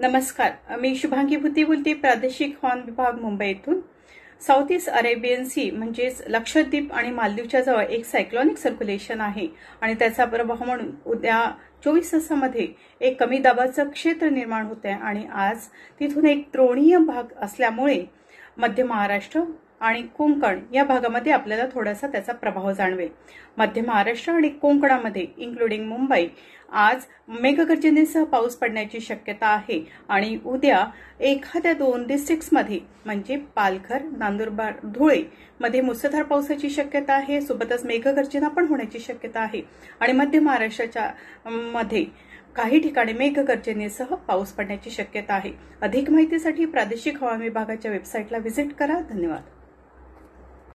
नमस्कार मी शुभांगी भूती बोलते प्रादेशिक हॉर्न विभाग मुंबई येथून साऊथ ईस्ट अरेबियन सी म्हणजेच लक्षद्वीप आणि मालदीवच्या जवळ एक सायक्लॉनिक सर्क्युलेशन आहे आणि त्याचा प्रभाव म्हणून उद्या चोवीस तासामध्ये एक कमी दाबाचं क्षेत्र निर्माण होत आहे आणि आज तिथून एक त्रोणीय भाग असल्यामुळे मध्य महाराष्ट्र आणि कोंकण या भागामध्ये आपल्याला थोडासा त्याचा प्रभाव जाणवेल मध्य महाराष्ट्र आणि कोकणामध्ये इन्क्लुडिंग मुंबई आज मेघगर्जनेसह पाऊस पडण्याची शक्यता आहे आणि उद्या एखाद्या दोन डिस्ट्रिक्ट्समध्ये म्हणजे पालघर नांदुरबार धुळे मध्ये मुसळधार पावसाची शक्यता आहे सोबतच मेघगर्जना पण होण्याची शक्यता आहे आणि मध्य महाराष्ट्राच्या मध्ये काही ठिकाणी मेघगर्जनेसह पाऊस पडण्याची शक्यता आहे अधिक माहितीसाठी प्रादेशिक हवामान विभागाच्या वेबसाईटला व्हिजिट करा धन्यवाद